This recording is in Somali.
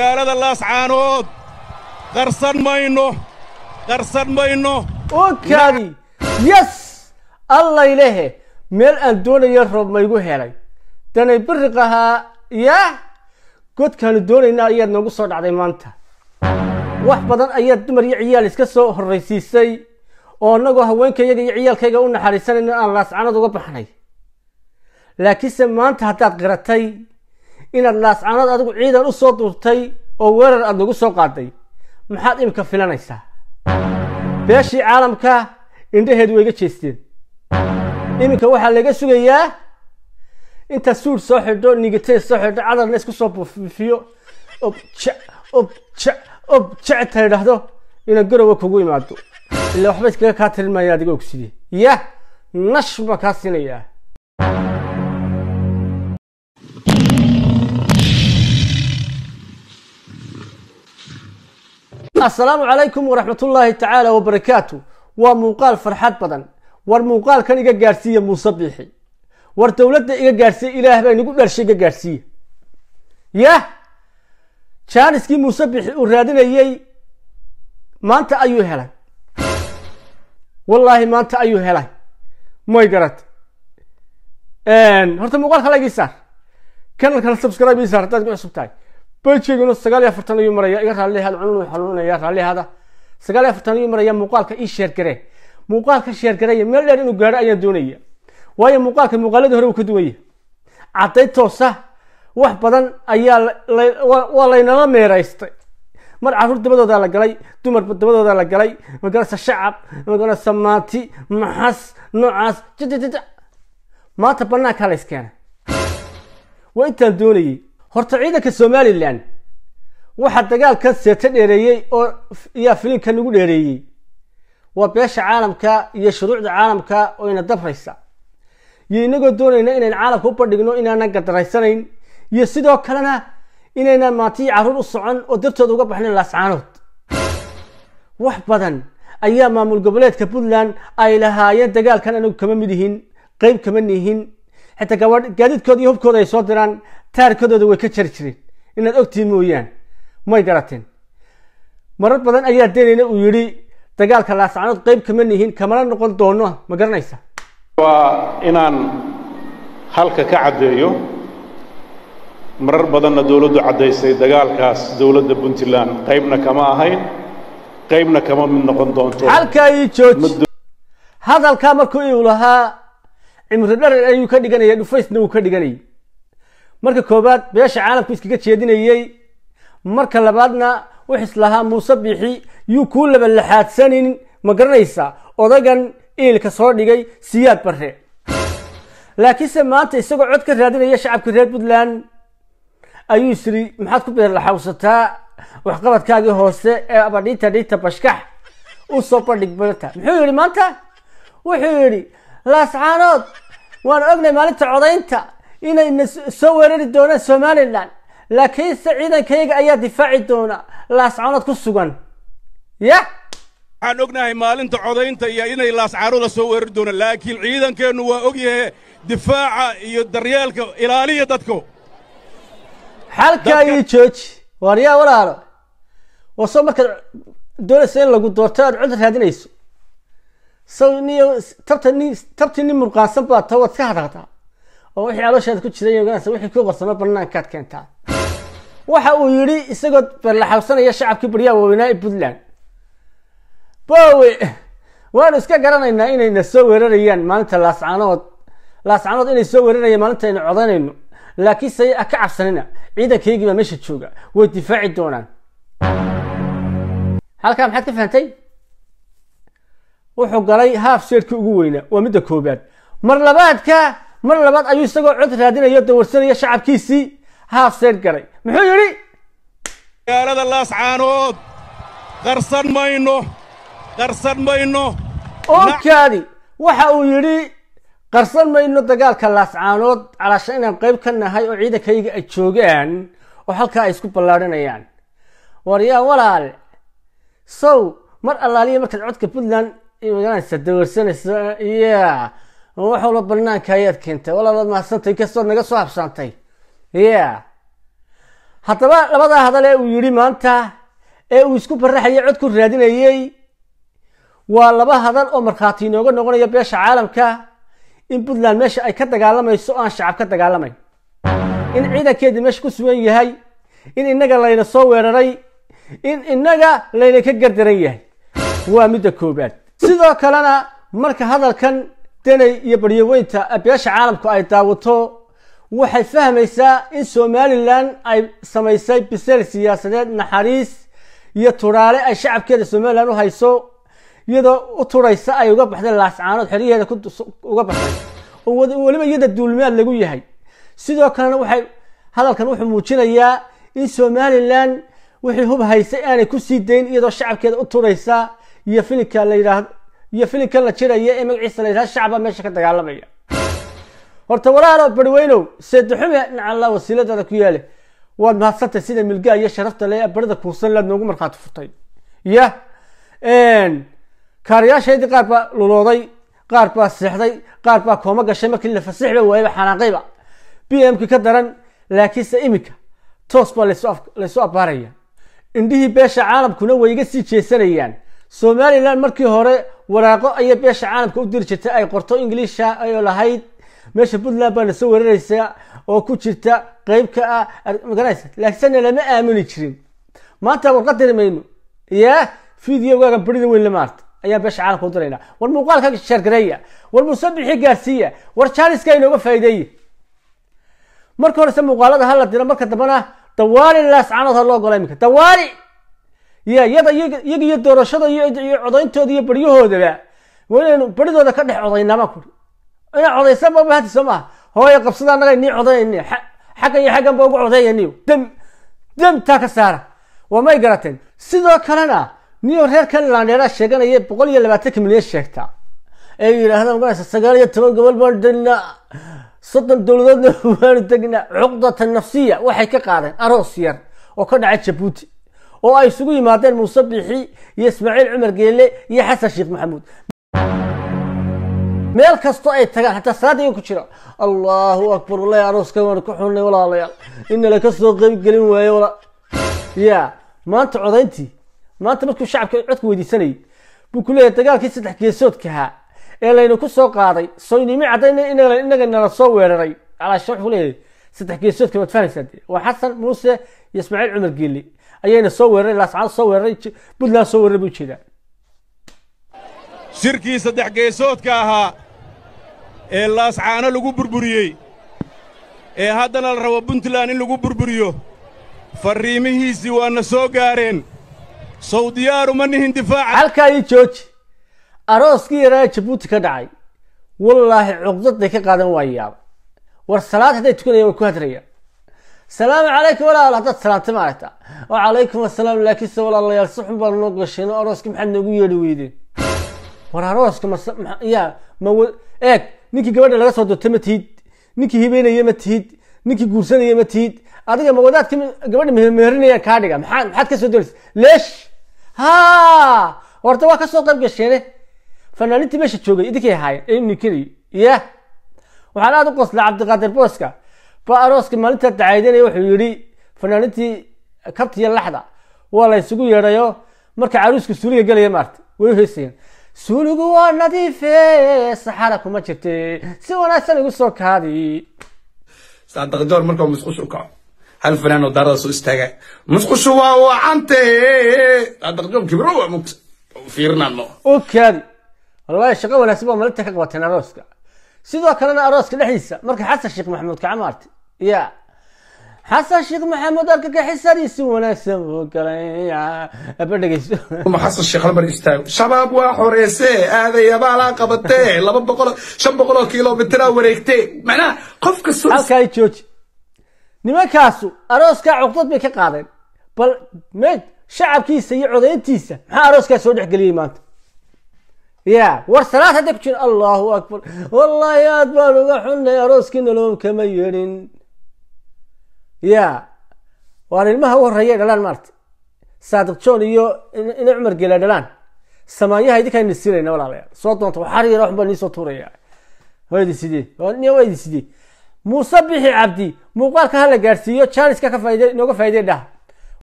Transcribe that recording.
magaalada laascaanood qarsan mayno qarsan mayno okaadi yes allaylehe meel aan doonaya roob maygu helay danay biriq ahaa yaa godkaanu doonaynaa ayaad noogu soo dhacday maanta wax badan ayaad dumar iyo ciyaal iska soo horraysiisay oo annagoo haweenkayaga iyo ciyaalkayga u naxariisanayno aan laascaanood uga baxnay laakiinse maanta haddaad qiratay inaad naascanood adigu ciidan u soo duurtay oo weerar aad nagu soo qaaday maxaad imika filanaysaa beeshii caalamka indhaheed wayga jeesteen iminka waxaa laga sugayaa inta suud soo xidho nigatee soo xidho cadarna isku soo buufiyo obja obja objacta idhaahdo inaad garowa kugu imaado ilaa waxba iskaga kaa tirin maaya adiga ogsidee ya nash kaa siinayaa assalaamu calaykum waraxmatullaahi tacaala wabarakaatu waa muuqaal farxad badan war muuqaalkan iga gaadhsiiya muuse biixi war dowladda iga gaadhsiiya ilaah baa nagu dhersha iga gaadhsiiya yah jaaniskii muuse biixi uu raadinayey maanta ayuu helay wallaahi maanta ayuu helay may garat horta muuqaalka laygiisaar kanalkana subscribe saar haddaad ku cusub tahay bejiguna sagaal iyo afartan ayuu maraya iga raallihaad cunun xanuunaya raallihaada sagaal iyo afartan ayuu maraya muuqaalka ii sheergare muuqaalka sheergareya meel dheer inuu gaadho ayaan doonaya waayo muuqaalka muuqaaladii hore uu ka duwanya cadday toosa wax badan ayaa waa laynala meeraystay mar caruur dabadoodaa la galay dumar dabadoodaa la galay magarasa shacab magarasa maati maxas noocaas maanta banaankaa layskeena waa intaan doonayay horta ciidanka somalilan waxaa dagaalkan seeto dheereeyey oo iyaa filinkan nagu dheereeyey waa beesha caalamka iyo shuruucda caalamka oo ina dabraysa iyo inagoo doonayna inayn caalamka u bandhigno inaanan gadraysanayn iyo sidoo kalena inaynan maantiyi carruur u socon oo dartooda uga baxnayn laascaanood wax badan ayaa maamul goboleedka puntland ay lahaayeen dagaalkan anagu kama mid ihin kama kamanihin xitaa gabadh gaadiidkooda iyo hubkooda ay soo diraan taarkadooda way ka jari jireen inaad ogtihiin mooyaan may garateen marar badan ayaa deenayna uu yidhi dagaalka laascanood qayb kama nihiin kamala noqon doono ma garanaysa waa inaan halka ka caddeeyo marar badanna dowladdu caddaysay dagaalkaas dowladda puntland qaybna kama ahayn qaybna kama mid noqon doonto halkaa ii jooji hadalkaa markuu iu lahaa cimridharar ayuu ka dhiganaya dhufaysna wuu ka dhiganayay marka koobaad beesha caalamku iskaga jeedinayey marka labaadna wix islahaa muuse biixi yuu kuu laba laxaadsanin ma garanaysaa odagan iilka soo dhigay siyaad barre laakiinse maanta isagoo cod ka raadinaya shacabka reer puntland ayuu isiri maxaad ku beerlaxawsataa waxqabadkaagii hoose ee abadhiita dhiita bashkax usoo bandhig manta muxuu yidhi maanta wuxuu yidhi laascaanood waan ognahay maalinta codaynta inay na soo weerari doonaan somalilan laakiinse ciidankayga ayaa difaaci doona laascaanood ku sugan ya waxaan ognahay maalinta codaynta iyo inay laascaanooda soo weerari doonaan laakiin ciidankeennu waa ogyahay difaaca iyo daryeelka ilaaliya dadku xalkaa iyo jooji waaryaa walaalo waa soo markaad doonaysa in lagu doorto aad cud raadinayso tabtani murqaasan baa ta waad ka hadhaqdaa oo wixii calooshaada ku jirayogaansa wixii ku qarsamo banaankaad keentaa waxa uu yidhi isagoo berlaxawsanaya shacabkii baryaha waaweynaa ee puntland bowe waanu iska garanaynaa inayna soo weerarayaan maalinta laascaanood laascaanood inay soo weerarayaan maalinta aynu codaynayno laakiinse ka cabsanina ciidankaygiibaa meesha jooga way difaaci doonaan halkaa maxaad ka fahamtay wuxuu galay haaf seedhkii ugu weynaa waa midda koobaad mar labaadka mar labaad ayuu isagoo cod raadinayo dawarsanaya shacabkiisii haaf seedh galay muxuu yidhi magaalada laascaanood qarsan mayno qarsan mayno oodkaadi waxa uu yidhi qarsan mayno dagaalka laascaanood calaasha inaan qayb ka nahay oo ciidankayga ay joogaan oo halkaa ay isku ballaadhanayaan war yaa walaal sow mar allaaliya markaad codka puntland iminaysa dawarsanaysa ya wax walba banaanka ayaad keentay walaal mahadsantay inkastood naga soo habsantay ya haddaba labadaa hadal ee uu yidhi maanta ee uu isku baraxaya cod ku raadinayey waa laba hadal oo markhaati inooga noqonaya beesha caalamka in puntland meesha ay ka dagaalamayso o aan shacab ka dagaalamayn in ciidankeedii meesha ku sugan yahay in innaga layna soo weeraray in innaga layna ka gardaran yahay waa midda koobaad sidoo kalena marka hadalkan denay iyo baryoweynta beesha caalamku ay daawato waxay fahmaysaa in somalilan ay samaysay biseel siyaasadeed naxariis iyo turaale ay shacabkeeda somalilan u hayso iyadoo u turaysa ay uga baxday laascaanood xeryaheeda uga baxday oo weliba iyada duulmaad lagu yahay sidoo kalena waxay hadalkan wuxuu muujinayaa in somalilan wixii hub haysay aanay ku sii dayn iyadoo shacabkeeda u turaysa iyo filinka la iyo filinkan la jiraya ee magaciisa la yidhaha shacba meesha ka dagaalamaya horta walaalo barweynow seedexume nacala wasiiladaada ku yaale waad mahadsantay sida milgaa iyo sharafta le barida kuusan laad noogu markhaati furtay ya kaariyaashaydii qaar baa lulooday qaar baa seexday qaar baa kooma gashay markii la fasixba waayaba xanaaqayba b m ki ka daran laakiinse iminka toos baa laysoo abbaaraya indhihii beesha caalamkuna way iga sii jeesanayaan somalilan markii hore waraaqo ayay beesha caalamka u diri jirta ay qorto ingiliisha ayoo lahayd meesha puntland baa soo weeraraysa oo ku jirta qeyb ka ah laakiinsanna lama aamini jirin maanta war qadari mayno ya videogaaga barida weyn lamaarta ayaan beesha caalamka u diraynaa war muuqaalka sheergareeya war musabixii gaarsiiya war jaaniska inooga faa'iideeya marka horese muuqaalada hala diro marka dambena dawaali laascanood ha loo gola iminka dawaari يا يدا يق يق يدور شذا ي ي عضين تودي بريوه ده بقى وين بريدو ده كده عضين نما كل أنا عضين سبب بهذا السماء هو يقف صدر نقي ني عضين ني ح حكى ي حكى بوق عضين نيو دم دم تاك السارة وما يقرأتن سدوا كلنا نيو هير كل لان يلا شجعنا يي بقول يلا بتك من ليش شكتا أي لا هذا مقاس السجارة تبغى قبل بردنا صدم دولنا بردنا عقدة نفسية وحكي قارن أروسير وكنا عايش بوتي oo ay isugu yimaadeen muuse bixi iyo ismaaciil cumar geelle iyo xasan sheekh maxamuud meel kastoo ay tagaan hataa salaadayga ku jira allahu akbar walahi arooska waan ku xunnay walaalayaal ina laka soo qaybgelin waaye wala ya maanta codayntii maanta markuu shacabka codka weydiisanayay buu ku leeyahay dagaalkii saddex geesoodkahaa ee laynu ku soo qaaday soynimi caddaynay inaga nala soo weeraray calaasha wuxuu leeyahay saddex geesoodka waad fahanaysaa dee waa xasan muuse iyo ismaaciil cumar geelle ayayna soo weeraray laascaad soo weeraray puntland soo weeraray buu jeedaa shirkii saddex geesoodka ahaa ee laascaano lagu burburiyey ee haddana la rabo puntland in lagu burburiyo farriimihiisii waana soo gaareen sow diyaaru ma nihin difaaca halkaa jooji arooskii yaraa jabuuti ka dhacay wallaahi cuqdadday ka qaadan waayayaaba war salaad hadday tukanayaan waa ku hadrayaan salaamu calaykum walaal haddaad salaantay ma aragta wacalaykum asalaam laakiinse walaalayaal si xun baan noo gashaynoo arooska maxaad noogu yeedhi weydeen war arooska maya ma eeg ninkii gabadha laga soo doortay ma tihid ninkii hibeynaya ma tihid ninkii guursanaya ma tihid adiga ma wadaadka gabadha mehermeherinayaa kaa dhiga maxaa maxaad ka soo dooraysa leesh ha warta waa ka soo qayb gasheene eh. fanaaniintii meesha joogay idinkay ahaayeen ee ninkini ya waxaan aada u qoslay cabdiqaadir booska ba arooska maalinta dacaydinaya wuxuu yidhi fanaanintii kabtiya laxda waa la yeedhayo marka caruusku suuliga gelaya maarta way u suuligu waa nadiife saxara kuma jirte si wanaagsan igu soo kaadi saandaqjoor markaa musqushu kaco hal fanaanoo daarada soo istaaga musqushu waa wacante saandaqjoor kibro waa mugta fiirnaano u kaadi wallaahi shaqo wanaagsan baa maalinta ka qabateen arooska sidoo kalena arooska dhexdiisa marka xasan sheekh maxamuud kacamaarte ya xasan sheekh maxamed alka kaxisadiisi wanaagsan buu galaya aba xasan sheekh halmar istaago shabaab waa xoreysee aaday abaalaa qabatee laba boqol shan boqol oo wareegtee macnaha qof kastoo jooji nimankaasu arooskaa cuqdad bay ka qaadeen bal meed shacabkiisa iyo codayntiisa maxaa arooskaa soo dhexgeliyey maanta ya war salaad hadda ku jira allahu akbar wallaahi aad baan uga xunnay arooskiina loom kama yeedhin ya waan ilmaha u horeeya dhalaan maarta saadiq john iyo ina cumar geela dhalaan samaanyaha idinkaan idin siinayna walaalayaal soo doonta waxaar yara waxbaa nii soo tuuraya waa idin sidee muuse bixi cabdi muuqaalka ha la gaadhsiiyo jaaniska ka faaide inooga faa'iday dhah